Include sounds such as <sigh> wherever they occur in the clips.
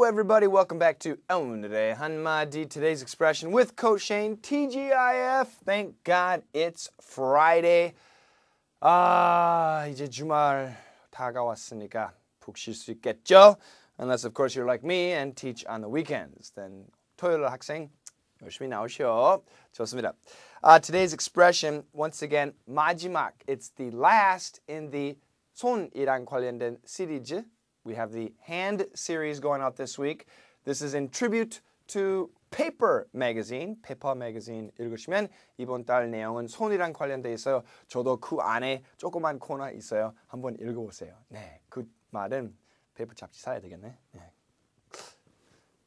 Hello everybody, welcome back to Elm Today. Hanmadi, today's expression with Coach Shane, TGIF. Thank God it's Friday. Ah, 이제 주말 다가왔으니까 푹쉴수 있겠죠? Unless of course you're like me and teach on the weekends. Then 토요일 학생 열심히 나오시오. 좋습니다. Uh, today's expression, once again, 마지막. It's the last in the 손이랑 관련된 시리즈 We have the Hand series going out this week. This is in tribute to Paper Magazine, Paper Magazine 읽으시면 이번 달 내용은 손이랑 관련돼 있어요. 저도 그 안에 조그만 코너 있어요. 한번 읽어보세요. 네, 그 말은 페이퍼 잡지 사야 되겠네. 네.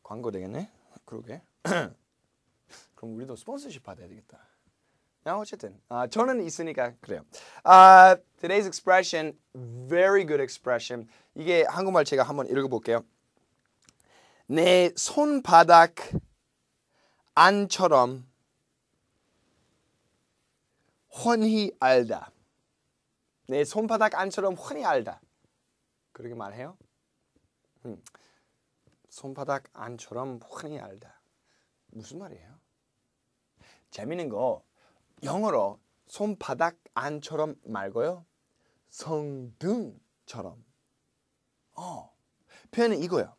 광고 되겠네. 그러게. 그럼 우리도 스폰서십 받아야 되겠다. 야, 아, 어쨌든 아, 저는 있으니까 그래요. 아, today's expression, very good expression. 이게 한국말 제가 한번 읽어볼게요. 내 손바닥 안처럼 훤히 알다. 내 손바닥 안처럼 훤히 알다. 그렇게 말해요. 음. 손바닥 안처럼 훤히 알다. 무슨 말이에요? 재밌는 거 영어로 손바닥 안처럼 말고요. 성등처럼. 어. 표현은 이거요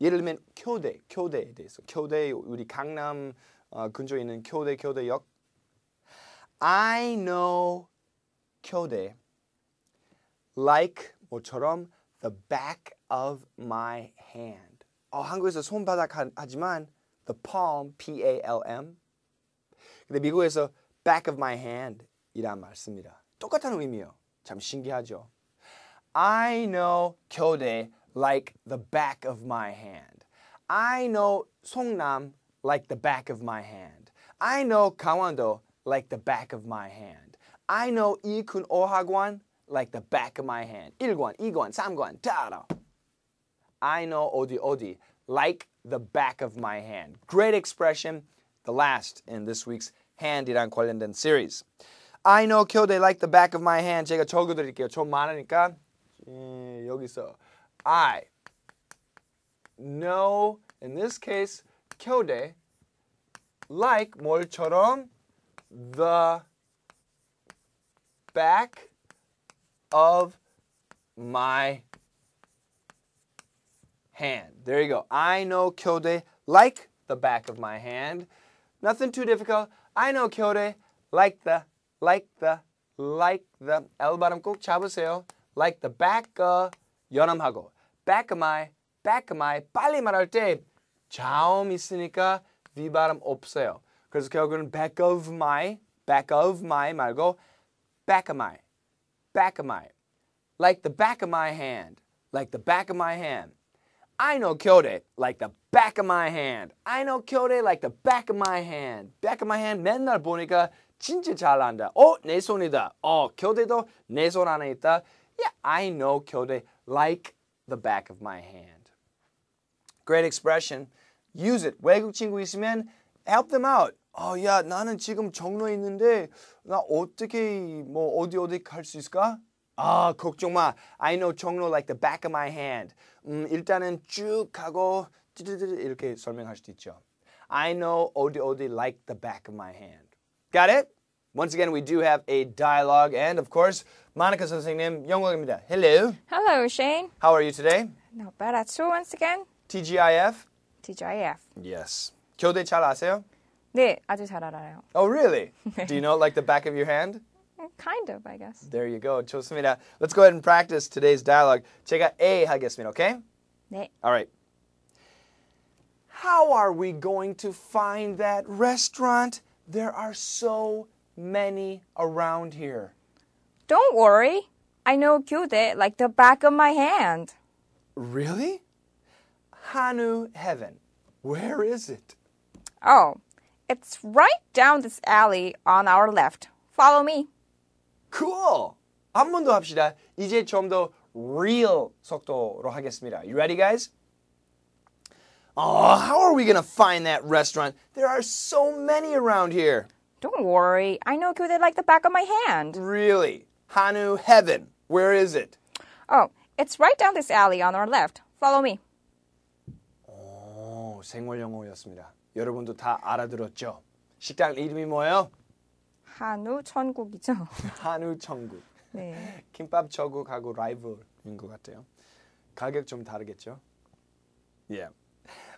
예를 들면 교대, 교대에 대해서. 교대 우리 강남 어, 근처에 있는 교대 교대역. I know 교대 like 뭐처럼 the back of my hand. 어, 한국에서 손바닥 하지만 the palm, P-A-L-M. 근데 미국에서 back of my hand 이란 말입니다. 똑같은 의미요. 참 신기하죠. I know 교대 like the back of my hand. I know 송남 like the back of my hand. I know 강원도 like the back of my hand. I know 이군 오학원 like the back of my hand. 1권, 2권, 3권 다 알아. I know 어디 어디 like the back of my hand. Great expression, the last in this week's hand이랑 관련된 series. I know 교대 like the back of my hand. 제가 적어드릴게요. 좀 많으니까 예, 여기서 I know in this case 교대 like 뭘처럼 the back of my hand. There you go. I know 교대 like the back of my hand. Nothing too difficult. I know 겨울에 like the, like the, like the L 발음 꼭 잡으세요. Like the back of 연음하고 back of my, back of my 빨리 말할 때 자음 있으니까 V 발음 없어요. 그래서 결국은 back of my, back of my 말고 back of my, back of my, like the back of my hand, like the back of my hand. I know Kyote like the back of my hand. I know Kyote like the back of my hand. Back of my hand 맨날 보니까 진짜 잘 안다. 어, 내 손이다. 어, 교대도 내 손 안에 있다. Yeah, I know 교대 like the back of my hand. Great expression. Use it. 외국 친구 있으면 help them out. 어, 야, 나는 지금 정로 있는데 나 어떻게 뭐 어디 어디 갈 수 있을까? 아, 걱정 마. I know 종로 like the back of my hand. 음, 일단은 쭉 하고 이렇게 설명할 수도 있죠. I know 어디 어디 like the back of my hand. Got it? Once again, we do have a dialogue, and of course, Monica 선생님 영어입니다. Hello. Hello, Shane. How are you today? Not bad at all once again. TGIF. TGIF. Yes. 교대 잘 아세요? 네, 아주 잘 알아요. Oh, really? <laughs> Do you know like the back of your hand? Kind of, I guess. There you go. let Let's go ahead and practice today's dialogue. 제가 A 하겠습니다. Okay? 네. All right. How are we going to find that restaurant? There are so many around here. Don't worry. I know Gyude like the back of my hand. Really? Hanu Heaven. Where is it? Oh, it's right down this alley on our left. Follow me cool. 한번 더 합시다. 이제 좀 더 real 속도로 하겠습니다. You ready, guys? Oh, how are we going to find that restaurant? There are so many around here. Don't worry. I know they like the back of my hand. Really? Hanu Heaven. Where is it? Oh, it's right down this alley on our left. Follow me. Oh, 생활 영어였습니다. 여러분도 다 알아들었죠? 식당 이름이 뭐예요? 한우 천국이죠. 한우 천국. 네. 김밥 천국하고 라이벌인 것 같아요. 가격 좀 다르겠죠? Yeah.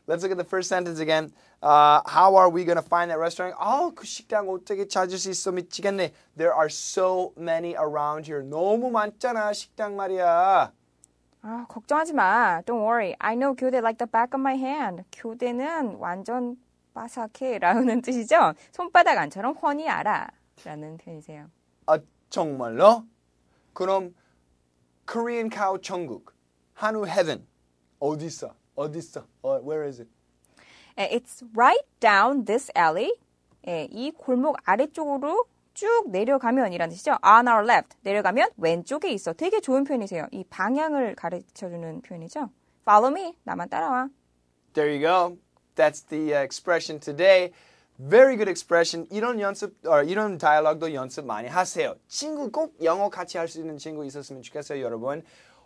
Let's look at the first sentence again. Uh, how are we going to find that restaurant? 아, 그 식당 어떻게 찾을 수 있어? 미치겠네. There are so many around here. 너무 많잖아, 식당 말이야. 아, 걱정하지 마. Don't worry. I know 교대 like the back of my hand. 교대는 완전 바삭해라는 뜻이죠. 손바닥 안처럼 훤히 알아. 라는 표현이세요. 아 정말로? 그럼 Korean cow 천국, 한우 heaven 어디 있어? 어디 있어? Uh, where is it? It's right down this alley. 예, 이 골목 아래쪽으로 쭉 내려가면이라는 뜻이죠. On our left 내려가면 왼쪽에 있어. 되게 좋은 표현이세요. 이 방향을 가르쳐주는 표현이죠. Follow me 나만 따라와. There you go. That's the expression today. very good expression 이런 연습 어, 이런 다이얼로그도 연습 많이 하세요. 친구 꼭 영어 같이 할 수 있는 친구 있었으면 좋겠어요, 여러분.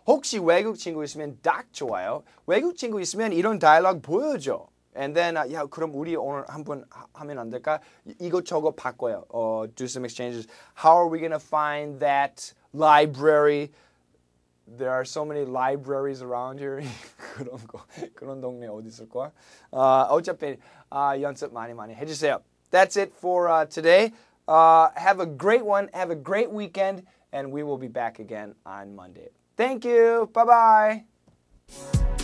혹시 외국 친구 있으면 딱 좋아요. 외국 친구 있으면 이런 다이얼로그 보여줘. And then uh, 야 그럼 우리 오늘 한번 하면 안 될까? 이거 저거 바꿔요. 어, do some exchanges. How are we gonna find that library? there are so many libraries around here. <laughs> 그런 거 그런 동네 어디 있을 거야? Uh, 어차피 연습 많이 많이 해주세요. That's it for uh, today. Uh, have a great one. Have a great weekend, and we will be back again on Monday. Thank you. Bye bye.